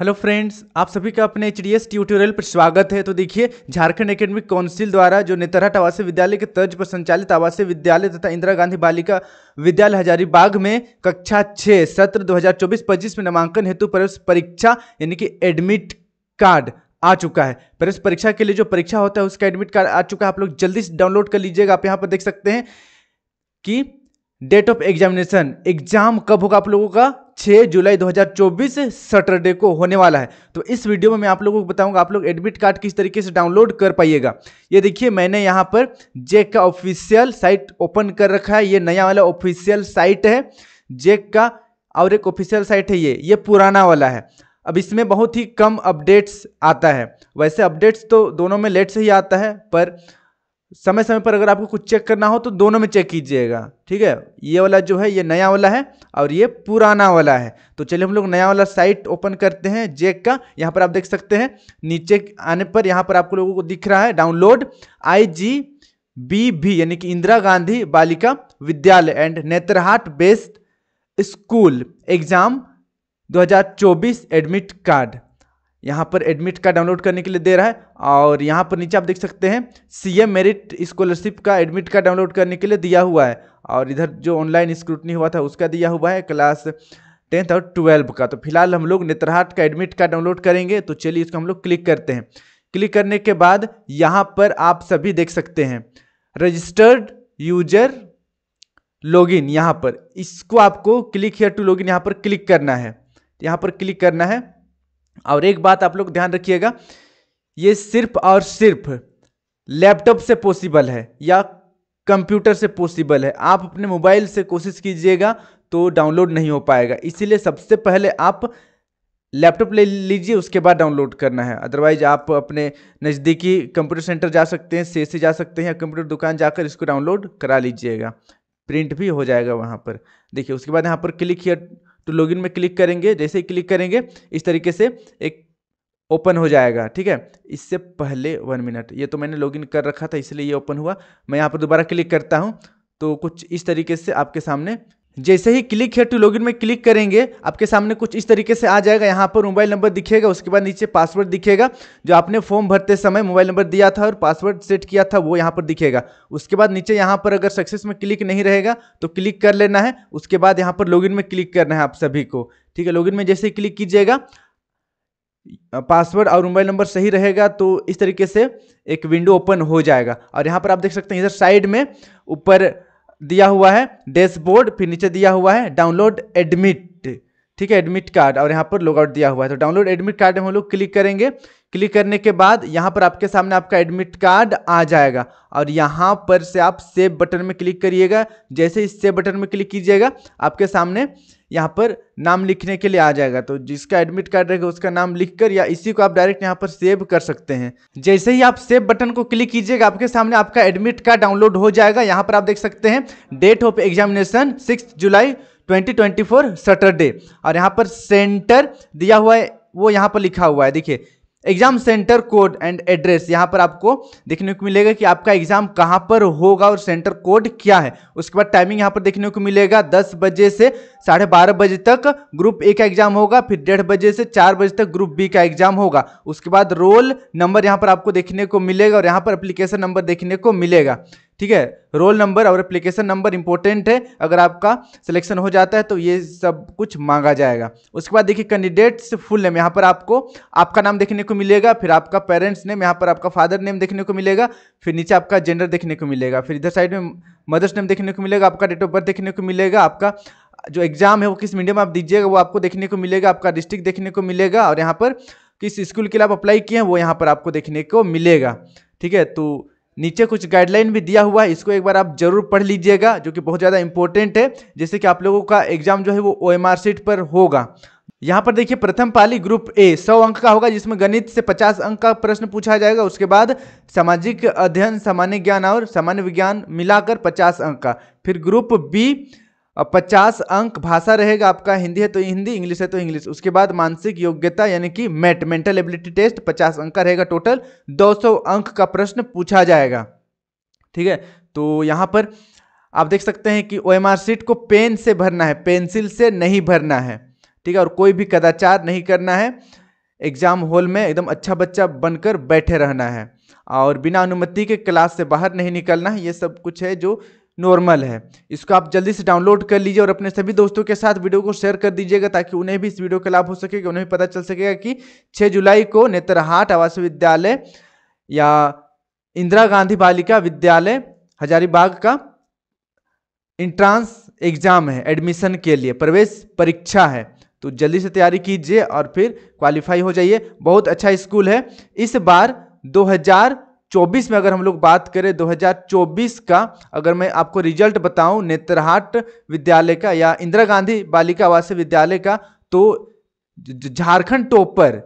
hello friends आप सभी का अपने एच डी ट्यूटोरियल पर स्वागत है तो देखिए झारखंड एकेडमिक काउंसिल द्वारा जो नेतरहाट आवासीय विद्यालय के तर्ज पर संचालित आवासीय विद्यालय तथा इंदिरा गांधी बालिका विद्यालय हजारीबाग में कक्षा छः सत्र 2024-25 में नामांकन हेतु प्रवेश परीक्षा यानी कि एडमिट कार्ड आ चुका है प्रवेश परीक्षा के लिए जो परीक्षा होता है उसका एडमिट कार्ड आ चुका है आप लोग जल्दी से डाउनलोड कर लीजिएगा आप यहाँ पर देख सकते हैं कि डेट ऑफ एग्जामिनेशन एग्जाम कब होगा आप लोगों का 6 जुलाई 2024 सैटरडे को होने वाला है तो इस वीडियो में मैं आप लोगों को बताऊंगा आप लोग एडमिट कार्ड किस तरीके से डाउनलोड कर पाइएगा ये देखिए मैंने यहाँ पर जेक का ऑफिशियल साइट ओपन कर रखा है ये नया वाला ऑफिशियल साइट है जेक का और एक ऑफिशियल साइट है ये ये पुराना वाला है अब इसमें बहुत ही कम अपडेट्स आता है वैसे अपडेट्स तो दोनों में लेट से ही आता है पर समय समय पर अगर आपको कुछ चेक करना हो तो दोनों में चेक कीजिएगा ठीक है ये वाला जो है ये नया वाला है और ये पुराना वाला है तो चलिए हम लोग नया वाला साइट ओपन करते हैं जेक का यहाँ पर आप देख सकते हैं नीचे आने पर यहाँ पर आपको लोगों को दिख रहा है डाउनलोड आई जी बी भी यानी कि Indira Gandhi Balika Vidyalaya and Netarhat based school exam 2024 admit card यहाँ पर एडमिट कार्ड डाउनलोड करने के लिए दे रहा है और यहाँ पर नीचे आप देख सकते हैं सीएम मेरिट स्कॉलरशिप का एडमिट कार्ड डाउनलोड करने के लिए दिया हुआ है और इधर जो ऑनलाइन स्क्रूटनी हुआ था उसका दिया हुआ है क्लास टेंथ और ट्वेल्व का तो फिलहाल हम लोग नेत्रहाट का एडमिट कार्ड डाउनलोड करेंगे तो चलिए इसको हम लोग क्लिक करते हैं क्लिक करने के बाद यहाँ पर आप सभी देख सकते हैं रजिस्टर्ड यूजर लॉगिन यहाँ पर इसको आपको क्लिक हेयर टू लॉगिन यहाँ पर क्लिक करना है यहाँ पर क्लिक करना है और एक बात आप लोग ध्यान रखिएगा ये सिर्फ और सिर्फ लैपटॉप से पॉसिबल है या कंप्यूटर से पॉसिबल है आप अपने मोबाइल से कोशिश कीजिएगा तो डाउनलोड नहीं हो पाएगा इसीलिए सबसे पहले आप लैपटॉप ले लीजिए उसके बाद डाउनलोड करना है अदरवाइज आप अपने नज़दीकी कंप्यूटर सेंटर जा सकते हैं से e जा सकते हैं या कंप्यूटर दुकान जाकर इसको डाउनलोड करा लीजिएगा प्रिंट भी हो जाएगा वहाँ पर देखिए उसके बाद यहाँ पर क्लिक किया तो लॉगिन में क्लिक करेंगे जैसे ही क्लिक करेंगे इस तरीके से एक ओपन हो जाएगा ठीक है इससे पहले वन मिनट ये तो मैंने लॉगिन कर रखा था इसलिए ये ओपन हुआ मैं यहाँ पर दोबारा क्लिक करता हूँ तो कुछ इस तरीके से आपके सामने जैसे ही क्लिक हेयर टू लॉगिन में क्लिक करेंगे आपके सामने कुछ इस तरीके से आ जाएगा यहाँ पर मोबाइल नंबर दिखेगा उसके बाद नीचे पासवर्ड दिखेगा जो आपने फॉर्म भरते समय मोबाइल नंबर दिया था और पासवर्ड सेट किया था वो यहाँ पर दिखेगा उसके बाद नीचे यहाँ पर अगर सक्सेस में क्लिक नहीं रहेगा तो क्लिक कर लेना है उसके बाद यहाँ पर लॉगिन में क्लिक करना है आप सभी को ठीक है लॉगिन में जैसे ही क्लिक कीजिएगा पासवर्ड और मोबाइल नंबर सही रहेगा तो इस तरीके से एक विंडो ओपन हो जाएगा और यहाँ पर आप देख सकते हैं इधर साइड में ऊपर दिया हुआ है डैशबोर्ड फिर नीचे दिया हुआ है डाउनलोड एडमिट ठीक है एडमिट कार्ड और यहाँ पर लॉगआउट दिया हुआ है तो डाउनलोड एडमिट कार्ड में हम लोग क्लिक करेंगे क्लिक करने के बाद यहाँ पर आपके सामने आपका एडमिट कार्ड आ जाएगा और यहाँ पर से आप सेव बटन में क्लिक करिएगा जैसे ही सेव बटन में क्लिक कीजिएगा आपके सामने यहाँ पर नाम लिखने के लिए आ जाएगा तो जिसका एडमिट कार्ड रहेगा उसका नाम लिखकर या इसी को आप डायरेक्ट यहाँ पर सेव कर सकते हैं जैसे ही आप सेव बटन को क्लिक कीजिएगा आपके सामने आपका एडमिट कार्ड डाउनलोड हो जाएगा यहाँ पर आप देख सकते हैं डेट ऑफ एग्जामिनेशन सिक्स जुलाई 2024 सैटरडे और यहाँ पर सेंटर दिया हुआ है वो यहाँ पर लिखा हुआ है देखिए exam centre code and address यहाँ पर आपको देखने को मिलेगा कि आपका एग्जाम कहाँ पर होगा और सेंटर कोड क्या है उसके बाद टाइमिंग यहाँ पर देखने को मिलेगा दस बजे से साढ़े बारह बजे तक ग्रुप ए का एग्जाम होगा फिर डेढ़ बजे से चार बजे तक ग्रुप बी का एग्जाम होगा उसके बाद रोल नंबर यहाँ पर आपको देखने को मिलेगा और यहाँ पर अप्लीकेशन नंबर देखने को मिलेगा ठीक है रोल नंबर और एप्लीकेशन नंबर इंपॉर्टेंट है अगर आपका सिलेक्शन हो जाता है तो ये सब कुछ मांगा जाएगा उसके बाद देखिए कैंडिडेट्स फुल नेम यहाँ पर आपको आपका नाम देखने को मिलेगा फिर आपका पेरेंट्स नेम यहाँ पर आपका फादर नेम देखने को मिलेगा फिर नीचे आपका जेंडर देखने को मिलेगा फिर इधर साइड में मदर्स नेम देखने को मिलेगा आपका डेट ऑफ बर्थ देखने को मिलेगा आपका जो एग्ज़ाम है वो किस मीडियम आप दीजिएगा वो आपको देखने को मिलेगा आपका डिस्ट्रिक्ट देखने को मिलेगा और यहाँ पर किस स्कूल के लिए आप अप्लाई किए हैं वो यहाँ पर आपको देखने को मिलेगा ठीक है तो नीचे कुछ गाइडलाइन भी दिया हुआ है इसको एक बार आप जरूर पढ़ लीजिएगा जो कि बहुत ज़्यादा इंपॉर्टेंट है जैसे कि आप लोगों का एग्जाम जो है वो ओ एम सीट पर होगा यहाँ पर देखिए प्रथम पाली ग्रुप ए सौ अंक का होगा जिसमें गणित से पचास अंक का प्रश्न पूछा जाएगा उसके बाद सामाजिक अध्ययन सामान्य ज्ञान और सामान्य विज्ञान मिलाकर पचास अंक का फिर ग्रुप बी अब पचास अंक भाषा रहेगा आपका हिंदी है तो हिंदी इंग्लिश है तो इंग्लिश उसके बाद मानसिक योग्यता यानी कि मेट मेंटल एबिलिटी टेस्ट पचास अंक का रहेगा टोटल दो सौ अंक का प्रश्न पूछा जाएगा ठीक है तो यहाँ पर आप देख सकते हैं कि ओ सीट को पेन से भरना है पेंसिल से नहीं भरना है ठीक है और कोई भी कदाचार नहीं करना है एग्जाम हॉल में एकदम अच्छा बच्चा बनकर बैठे रहना है और बिना अनुमति के क्लास से बाहर नहीं निकलना है ये सब कुछ है जो नॉर्मल है इसको आप जल्दी से डाउनलोड कर लीजिए और अपने सभी दोस्तों के साथ वीडियो को शेयर कर दीजिएगा ताकि उन्हें भी इस वीडियो का लाभ हो सकेगा उन्हें भी पता चल सकेगा कि छः जुलाई को नेत्रहाट आवासीय विद्यालय या इंदिरा गांधी बालिका विद्यालय हजारीबाग का इंट्रांस एग्जाम है एडमिशन के लिए प्रवेश परीक्षा है तो जल्दी से तैयारी कीजिए और फिर क्वालिफाई हो जाइए बहुत अच्छा स्कूल है इस बार 2000 2024 में अगर हम लोग बात करें 2024 का अगर मैं आपको रिजल्ट बताऊं नेत्रहाट विद्यालय का या इंदिरा गांधी बालिका आवासीय विद्यालय का तो झारखंड टॉपर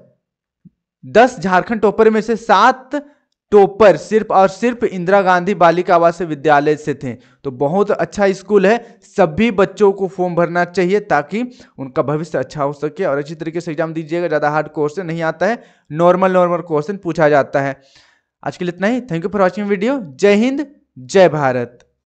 दस झारखंड टॉपर में से सात टॉपर सिर्फ और सिर्फ इंदिरा गांधी बालिका आवासीय विद्यालय से थे तो बहुत अच्छा स्कूल है सभी बच्चों को फॉर्म भरना चाहिए ताकि उनका भविष्य अच्छा हो सके और अच्छी तरीके से एग्जाम दीजिएगा ज़्यादा हार्ड क्वेश्चन नहीं आता है नॉर्मल नॉर्मल क्वेश्चन पूछा जाता है आज के लिए इतना ही thank you for watching video जय हिंद जय भारत